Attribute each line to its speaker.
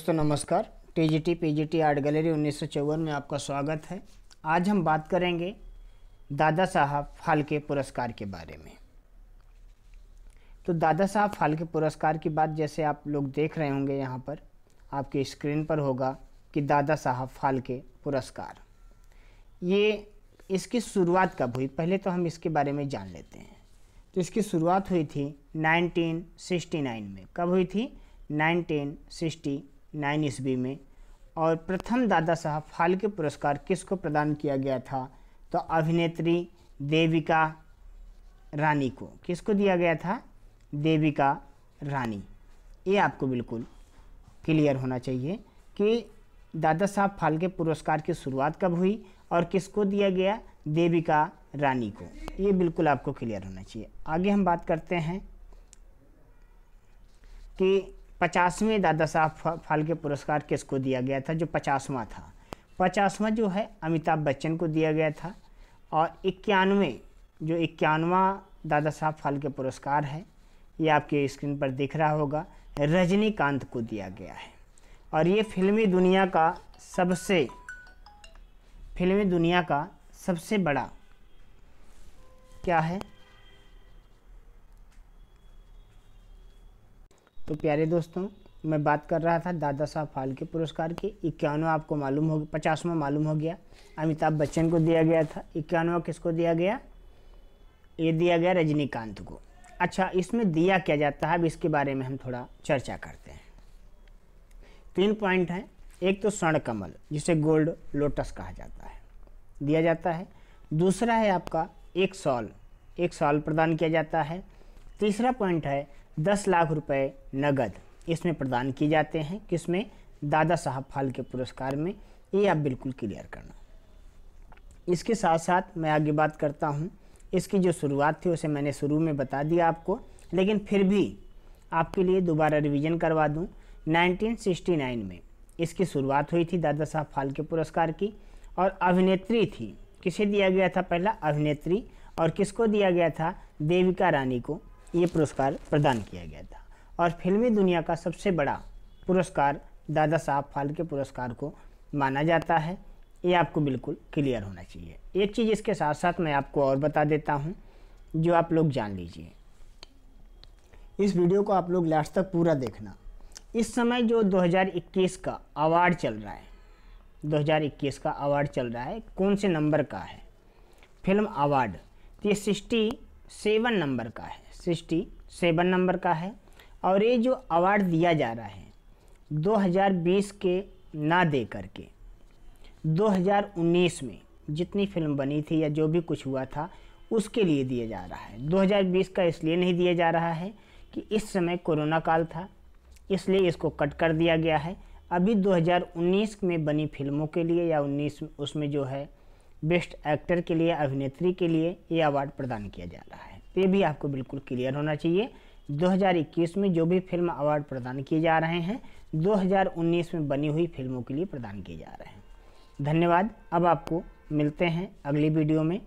Speaker 1: दोस्तों नमस्कार TGT PGT art gallery उन्नीस में आपका स्वागत है आज हम बात करेंगे दादा साहब फाल्के पुरस्कार के बारे में तो दादा साहब फाल्के पुरस्कार की बात जैसे आप लोग देख रहे होंगे यहाँ पर आपकी स्क्रीन पर होगा कि दादा साहब फाल्के पुरस्कार ये इसकी शुरुआत कब हुई पहले तो हम इसके बारे में जान लेते हैं तो इसकी शुरुआत हुई थी 1969 में कब हुई थी सिक्सटी नाइन ईस्वी में और प्रथम दादा साहब फाल्के पुरस्कार किसको प्रदान किया गया था तो अभिनेत्री देविका रानी को किसको दिया गया था देविका रानी ये आपको बिल्कुल क्लियर होना चाहिए कि दादा साहब फाल्के पुरस्कार की शुरुआत कब हुई और किसको दिया गया देविका रानी को ये बिल्कुल आपको क्लियर होना चाहिए आगे हम बात करते हैं कि पचासवें दादा साहब फाल्के पुरस्कार किसको दिया गया था जो पचासवा था पचासवा जो है अमिताभ बच्चन को दिया गया था और इक्यानवे जो इक्यानवा दादा साहब फाल्के पुरस्कार है ये आपके स्क्रीन पर दिख रहा होगा रजनीकांत को दिया गया है और ये फिल्मी दुनिया का सबसे फिल्मी दुनिया का सबसे बड़ा क्या है तो प्यारे दोस्तों मैं बात कर रहा था दादा साहब फाल्के पुरस्कार की इक्यानवा आपको मालूम हो पचासवा मालूम हो गया अमिताभ बच्चन को दिया गया था इक्यानवा किसको दिया गया ये दिया गया रजनीकांत को अच्छा इसमें दिया क्या जाता है अब इसके बारे में हम थोड़ा चर्चा करते हैं तीन पॉइंट हैं एक तो स्वर्ण कमल जिसे गोल्ड लोटस कहा जाता है दिया जाता है दूसरा है आपका एक सॉल एक सॉल प्रदान किया जाता है तीसरा पॉइंट है दस लाख रुपए नगद इसमें प्रदान किए जाते हैं किसमें दादा साहब फालके पुरस्कार में ये आप बिल्कुल क्लियर करना इसके साथ साथ मैं आगे बात करता हूँ इसकी जो शुरुआत थी उसे मैंने शुरू में बता दिया आपको लेकिन फिर भी आपके लिए दोबारा रिवीजन करवा दूँ 1969 में इसकी शुरुआत हुई थी दादा साहब फालके पुरस्कार की और अभिनेत्री थी किसे दिया गया था पहला अभिनेत्री और किसको दिया गया था देविका रानी को ये पुरस्कार प्रदान किया गया था और फिल्मी दुनिया का सबसे बड़ा पुरस्कार दादा साहब फाल्के पुरस्कार को माना जाता है ये आपको बिल्कुल क्लियर होना चाहिए एक चीज़ इसके साथ साथ मैं आपको और बता देता हूँ जो आप लोग जान लीजिए इस वीडियो को आप लोग लास्ट तक पूरा देखना इस समय जो 2021 का अवार्ड चल रहा है 2021 का अवार्ड चल रहा है कौन से नंबर का है फिल्म अवार्ड ये सिक्सटी सेवन नंबर का है सिक्सटी सेवन नंबर का है और ये जो अवार्ड दिया जा रहा है 2020 के ना दे करके 2019 में जितनी फिल्म बनी थी या जो भी कुछ हुआ था उसके लिए दिया जा रहा है 2020 का इसलिए नहीं दिया जा रहा है कि इस समय कोरोना काल था इसलिए इसको कट कर दिया गया है अभी 2019 में बनी फिल्मों के लिए या 19 उसमें जो है बेस्ट एक्टर के लिए अभिनेत्री के लिए ये अवार्ड प्रदान किया जा रहा है तो ये भी आपको बिल्कुल क्लियर होना चाहिए 2021 में जो भी फिल्म अवार्ड प्रदान किए जा रहे हैं 2019 में बनी हुई फिल्मों के लिए प्रदान किए जा रहे हैं धन्यवाद अब आपको मिलते हैं अगली वीडियो में